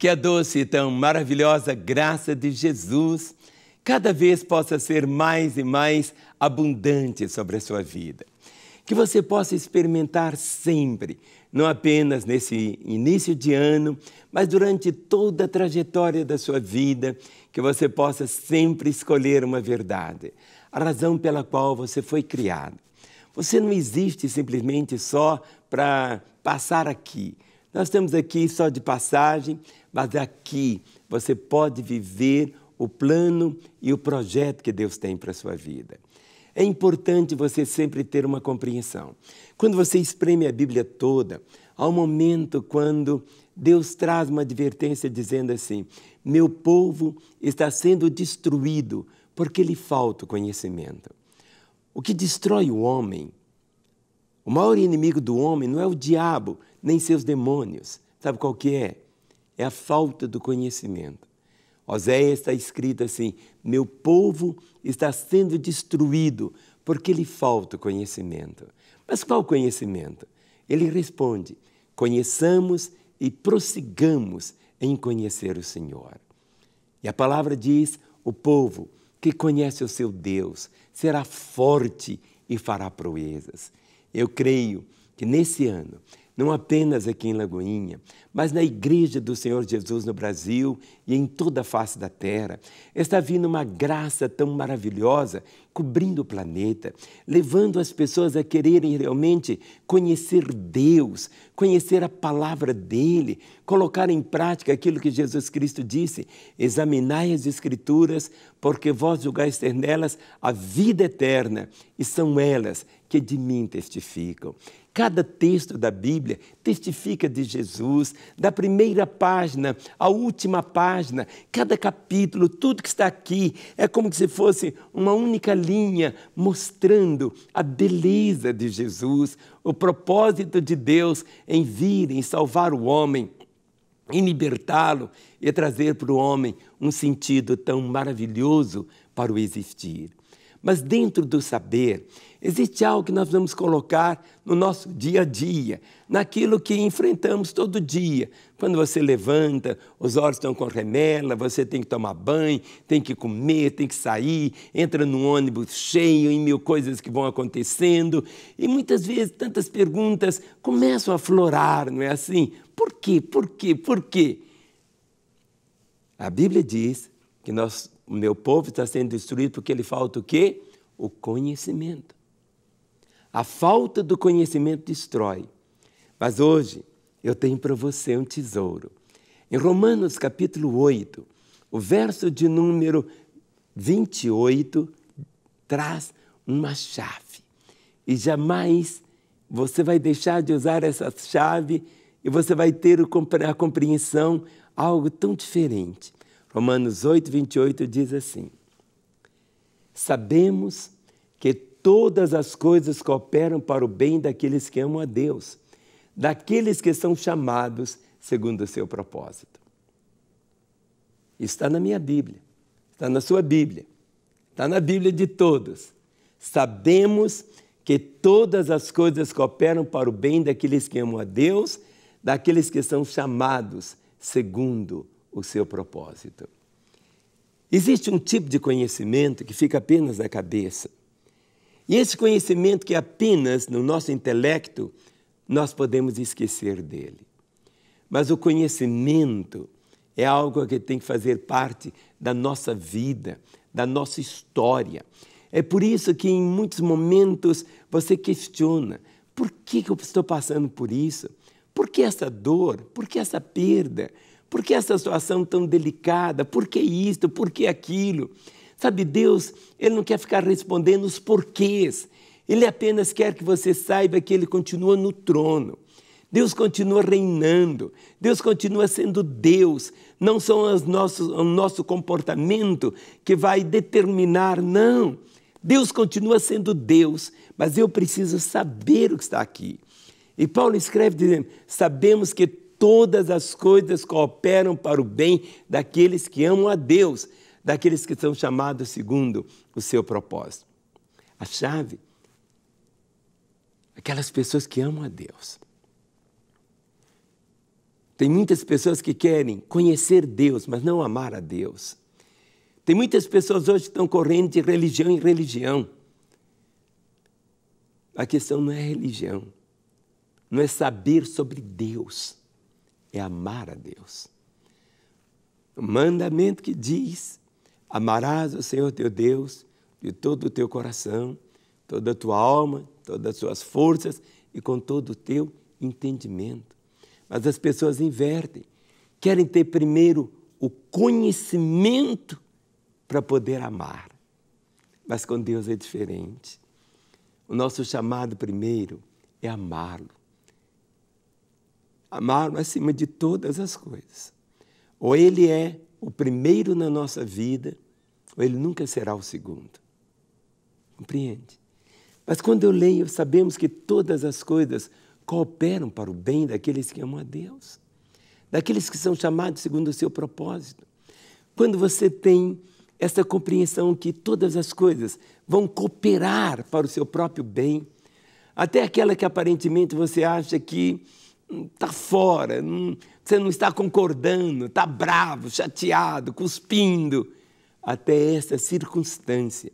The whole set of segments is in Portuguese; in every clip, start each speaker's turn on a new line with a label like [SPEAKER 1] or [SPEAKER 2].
[SPEAKER 1] Que a doce e tão maravilhosa graça de Jesus cada vez possa ser mais e mais abundante sobre a sua vida. Que você possa experimentar sempre, não apenas nesse início de ano, mas durante toda a trajetória da sua vida, que você possa sempre escolher uma verdade, a razão pela qual você foi criado. Você não existe simplesmente só para passar aqui. Nós estamos aqui só de passagem, mas aqui você pode viver o plano e o projeto que Deus tem para a sua vida. É importante você sempre ter uma compreensão. Quando você espreme a Bíblia toda, há um momento quando Deus traz uma advertência dizendo assim: Meu povo está sendo destruído porque lhe falta o conhecimento. O que destrói o homem o maior inimigo do homem não é o diabo, nem seus demônios. Sabe qual que é? É a falta do conhecimento. Oséias está escrito assim: Meu povo está sendo destruído porque lhe falta conhecimento. Mas qual conhecimento? Ele responde: Conheçamos e prossigamos em conhecer o Senhor. E a palavra diz: O povo que conhece o seu Deus será forte e fará proezas. Eu creio que nesse ano não apenas aqui em Lagoinha, mas na Igreja do Senhor Jesus no Brasil e em toda a face da terra. Está vindo uma graça tão maravilhosa, cobrindo o planeta, levando as pessoas a quererem realmente conhecer Deus, conhecer a palavra dele, colocar em prática aquilo que Jesus Cristo disse: examinai as Escrituras, porque vós julgais ter nelas a vida eterna, e são elas que de mim testificam. Cada texto da Bíblia testifica de Jesus, da primeira página à última página, cada capítulo, tudo que está aqui é como se fosse uma única linha mostrando a beleza de Jesus, o propósito de Deus em vir, em salvar o homem, em libertá-lo e trazer para o homem um sentido tão maravilhoso para o existir. Mas dentro do saber, existe algo que nós vamos colocar no nosso dia a dia, naquilo que enfrentamos todo dia. Quando você levanta, os olhos estão com remela, você tem que tomar banho, tem que comer, tem que sair, entra num ônibus cheio e mil coisas que vão acontecendo. E muitas vezes tantas perguntas começam a florar, não é assim? Por quê? Por quê? Por quê? A Bíblia diz que nós o meu povo está sendo destruído porque ele falta o quê? O conhecimento. A falta do conhecimento destrói. Mas hoje eu tenho para você um tesouro. Em Romanos capítulo 8, o verso de número 28 traz uma chave. E jamais você vai deixar de usar essa chave e você vai ter a compreensão algo tão diferente. Romanos 8, 28 diz assim: Sabemos que todas as coisas cooperam para o bem daqueles que amam a Deus, daqueles que são chamados segundo o seu propósito. Isso está na minha Bíblia, está na sua Bíblia, está na Bíblia de todos. Sabemos que todas as coisas cooperam para o bem daqueles que amam a Deus, daqueles que são chamados segundo o seu propósito. Existe um tipo de conhecimento que fica apenas na cabeça. E esse conhecimento que apenas no nosso intelecto nós podemos esquecer dele. Mas o conhecimento é algo que tem que fazer parte da nossa vida, da nossa história. É por isso que em muitos momentos você questiona: por que eu estou passando por isso? Por que essa dor? Por que essa perda? Por que essa situação tão delicada? Por que isto? Por que aquilo? Sabe, Deus, Ele não quer ficar respondendo os porquês. Ele apenas quer que você saiba que Ele continua no trono. Deus continua reinando, Deus continua sendo Deus. Não são as nossos, o nosso comportamento que vai determinar, não. Deus continua sendo Deus, mas eu preciso saber o que está aqui. E Paulo escreve dizendo: sabemos que todas as coisas cooperam para o bem daqueles que amam a Deus, daqueles que são chamados segundo o seu propósito. A chave, aquelas pessoas que amam a Deus. Tem muitas pessoas que querem conhecer Deus, mas não amar a Deus. Tem muitas pessoas hoje que estão correndo de religião em religião. A questão não é religião, não é saber sobre Deus é amar a Deus. O mandamento que diz: amarás o Senhor teu Deus de todo o teu coração, toda a tua alma, todas as suas forças e com todo o teu entendimento. Mas as pessoas invertem, querem ter primeiro o conhecimento para poder amar. Mas com Deus é diferente. O nosso chamado primeiro é amá-lo amá-lo acima de todas as coisas. Ou ele é o primeiro na nossa vida, ou ele nunca será o segundo. Compreende? Mas quando eu leio, sabemos que todas as coisas cooperam para o bem daqueles que amam a Deus, daqueles que são chamados segundo o seu propósito. Quando você tem essa compreensão que todas as coisas vão cooperar para o seu próprio bem, até aquela que aparentemente você acha que está fora, não, você não está concordando, está bravo, chateado, cuspindo. Até essa circunstância,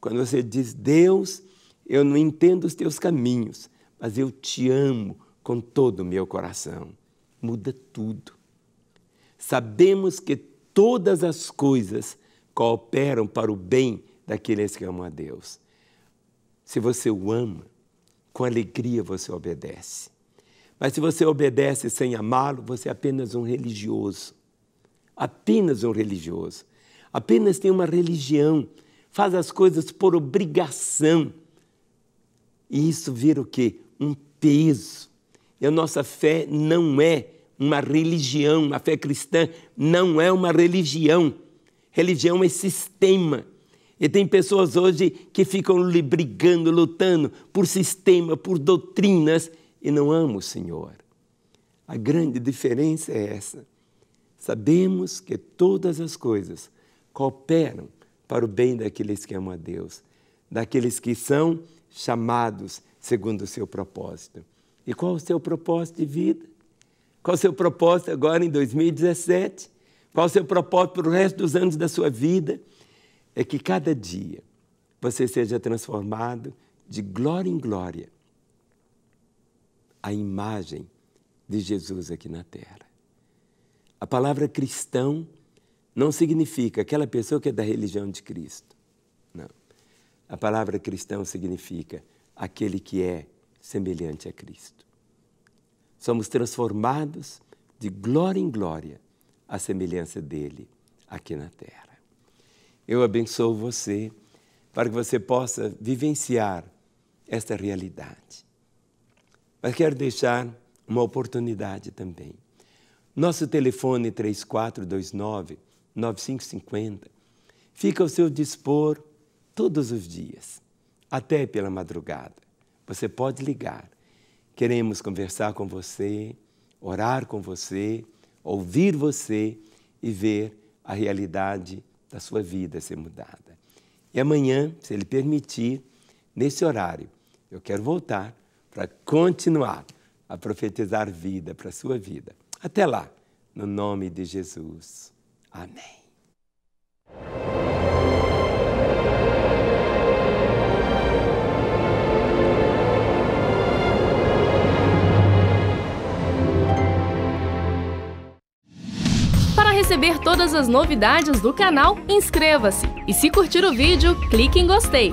[SPEAKER 1] quando você diz, Deus, eu não entendo os teus caminhos, mas eu te amo com todo o meu coração. Muda tudo. Sabemos que todas as coisas cooperam para o bem daqueles que amam a Deus. Se você o ama, com alegria você obedece. Mas se você obedece sem amá-lo, você é apenas um religioso. Apenas um religioso. Apenas tem uma religião. Faz as coisas por obrigação. E isso vira o quê? Um peso. E a nossa fé não é uma religião. A fé cristã não é uma religião. Religião é sistema. E tem pessoas hoje que ficam brigando, lutando por sistema, por doutrinas e não amo o Senhor. A grande diferença é essa. Sabemos que todas as coisas cooperam para o bem daqueles que amam a Deus, daqueles que são chamados segundo o seu propósito. E qual o seu propósito de vida? Qual o seu propósito agora em 2017? Qual o seu propósito para o resto dos anos da sua vida? É que cada dia você seja transformado de glória em glória a imagem de Jesus aqui na terra. A palavra cristão não significa aquela pessoa que é da religião de Cristo. Não. A palavra cristão significa aquele que é semelhante a Cristo. Somos transformados de glória em glória à semelhança dele aqui na terra. Eu abençoo você para que você possa vivenciar esta realidade. Mas quero deixar uma oportunidade também. Nosso telefone 3429 9550 fica ao seu dispor todos os dias, até pela madrugada. Você pode ligar. Queremos conversar com você, orar com você, ouvir você e ver a realidade da sua vida ser mudada. E amanhã, se ele permitir, nesse horário, eu quero voltar para continuar a profetizar vida para a sua vida. Até lá, no nome de Jesus. Amém. Para receber todas as novidades do canal, inscreva-se e se curtir o vídeo, clique em gostei.